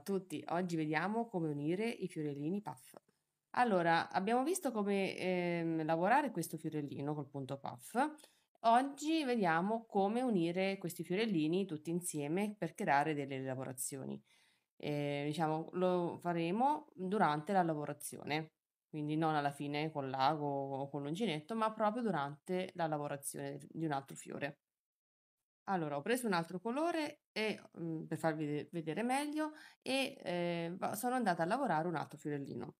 a tutti, oggi vediamo come unire i fiorellini puff. Allora, abbiamo visto come ehm, lavorare questo fiorellino col punto puff. Oggi vediamo come unire questi fiorellini tutti insieme per creare delle lavorazioni. Eh, diciamo, lo faremo durante la lavorazione, quindi non alla fine con l'ago o con l'uncinetto, ma proprio durante la lavorazione di un altro fiore. Allora, ho preso un altro colore e, mhmm, per farvi vedere meglio e eh, sono andata a lavorare un altro fiorellino.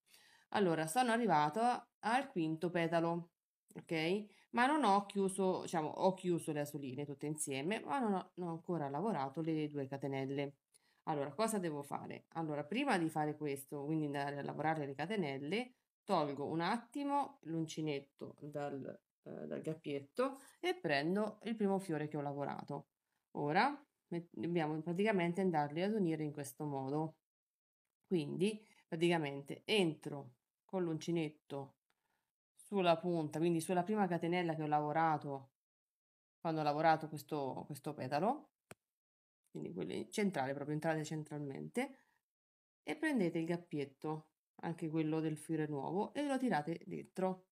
Allora, sono arrivato al quinto petalo, ok? Ma non ho chiuso, diciamo, ho chiuso le asoline tutte insieme, ma non ho, non ho ancora lavorato le due catenelle. Allora, cosa devo fare? Allora, prima di fare questo, quindi andare a lavorare le catenelle, tolgo un attimo l'uncinetto dal eh, dal gappietto e prendo il primo fiore che ho lavorato. Ora dobbiamo praticamente andarli ad unire in questo modo. Quindi praticamente entro con l'uncinetto sulla punta, quindi sulla prima catenella che ho lavorato quando ho lavorato questo, questo petalo, quindi quelli centrali, proprio entrate centralmente, e prendete il gappietto, anche quello del fiore nuovo, e lo tirate dentro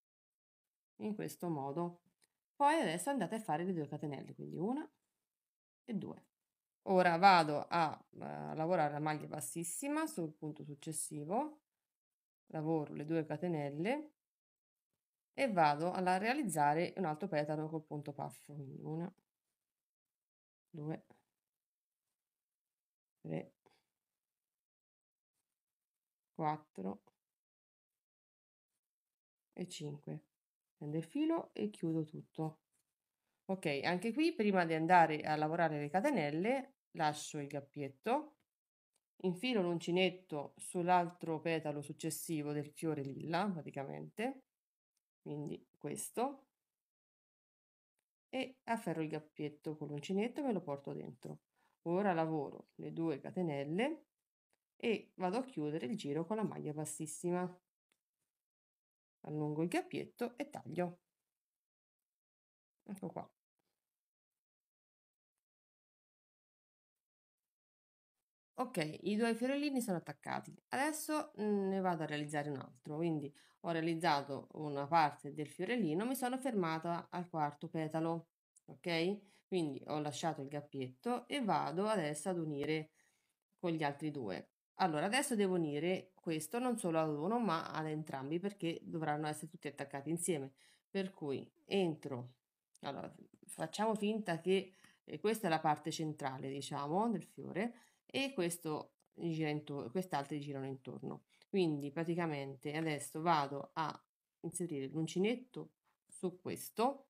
in questo modo. Poi adesso andate a fare le due catenelle, quindi una e due. Ora vado a uh, lavorare la maglia bassissima sul punto successivo, lavoro le due catenelle e vado a realizzare un altro petalo col punto puff, quindi una, due, tre, quattro e cinque prendo il filo e chiudo tutto ok anche qui prima di andare a lavorare le catenelle lascio il gappietto infilo l'uncinetto sull'altro petalo successivo del fiore lilla praticamente quindi questo e afferro il gappietto con l'uncinetto e me lo porto dentro ora lavoro le due catenelle e vado a chiudere il giro con la maglia bassissima allungo il gabbietto e taglio. Ecco qua. Ok, i due fiorellini sono attaccati. Adesso mm, ne vado a realizzare un altro, quindi ho realizzato una parte del fiorellino, mi sono fermata al quarto petalo, ok? Quindi ho lasciato il gabbietto e vado adesso ad unire con gli altri due. Allora, adesso devo unire questo non solo ad uno, ma ad entrambi perché dovranno essere tutti attaccati insieme. Per cui entro, allora facciamo finta che eh, questa è la parte centrale, diciamo, del fiore e questo gira intorno, quest'altro girano intorno. Quindi praticamente adesso vado a inserire l'uncinetto su questo,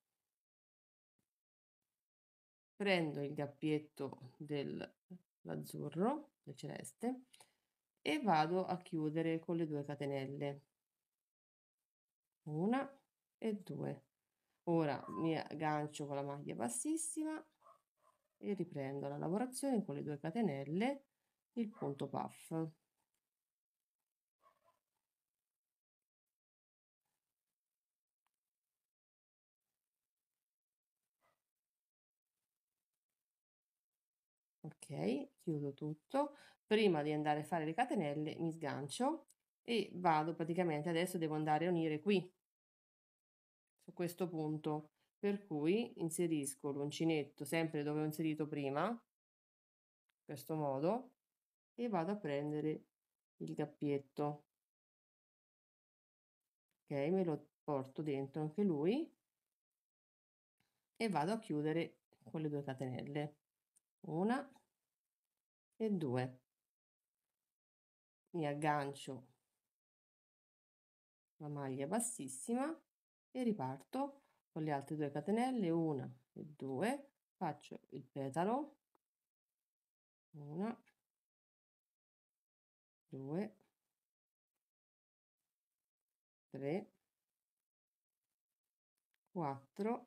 prendo il gappietto dell'azzurro, del celeste, e vado a chiudere con le due catenelle una e due ora mi aggancio con la maglia bassissima e riprendo la lavorazione con le due catenelle il punto puff ok, chiudo tutto, prima di andare a fare le catenelle mi sgancio e vado praticamente, adesso devo andare a unire qui, su questo punto, per cui inserisco l'uncinetto sempre dove ho inserito prima, in questo modo, e vado a prendere il gappietto, ok, me lo porto dentro anche lui e vado a chiudere con le due catenelle, una e 2 mi aggancio la maglia bassissima e riparto con le altre due catenelle 1 e 2 faccio il petalo 1 2 3 4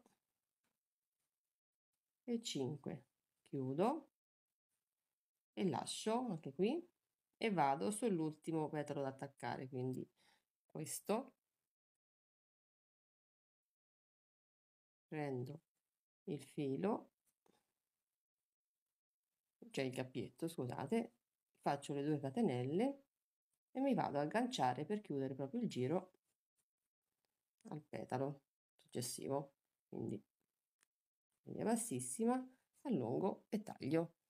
e 5 chiudo e lascio anche qui e vado sull'ultimo petalo da attaccare, quindi questo. Prendo il filo, cioè il cappietto, scusate, faccio le due catenelle e mi vado ad agganciare per chiudere proprio il giro al petalo successivo quindi linea bassissima allungo e taglio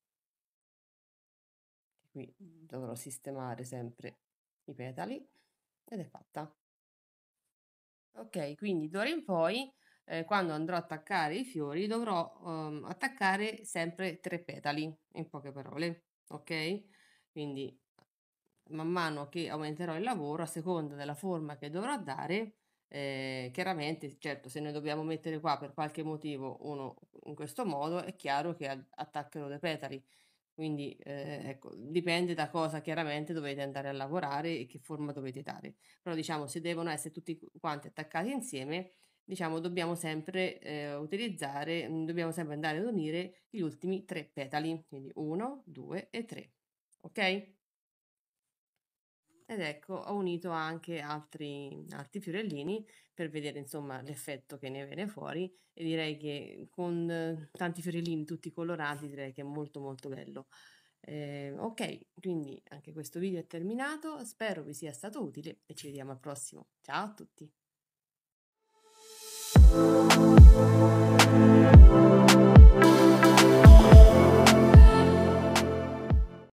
qui dovrò sistemare sempre i petali ed è fatta ok quindi d'ora in poi eh, quando andrò a attaccare i fiori dovrò um, attaccare sempre tre petali in poche parole ok quindi man mano che aumenterò il lavoro a seconda della forma che dovrò dare eh, chiaramente certo se ne dobbiamo mettere qua per qualche motivo uno in questo modo è chiaro che attaccherò dei petali quindi eh, ecco, dipende da cosa chiaramente dovete andare a lavorare e che forma dovete dare. Però diciamo, se devono essere tutti quanti attaccati insieme, diciamo, dobbiamo sempre eh, utilizzare, mm, dobbiamo sempre andare ad unire gli ultimi tre petali, quindi uno, due e tre. Ok? Ed ecco, ho unito anche altri, altri fiorellini per vedere insomma l'effetto che ne viene fuori e direi che con tanti fiorellini tutti colorati direi che è molto molto bello. Eh, ok, quindi anche questo video è terminato, spero vi sia stato utile e ci vediamo al prossimo. Ciao a tutti!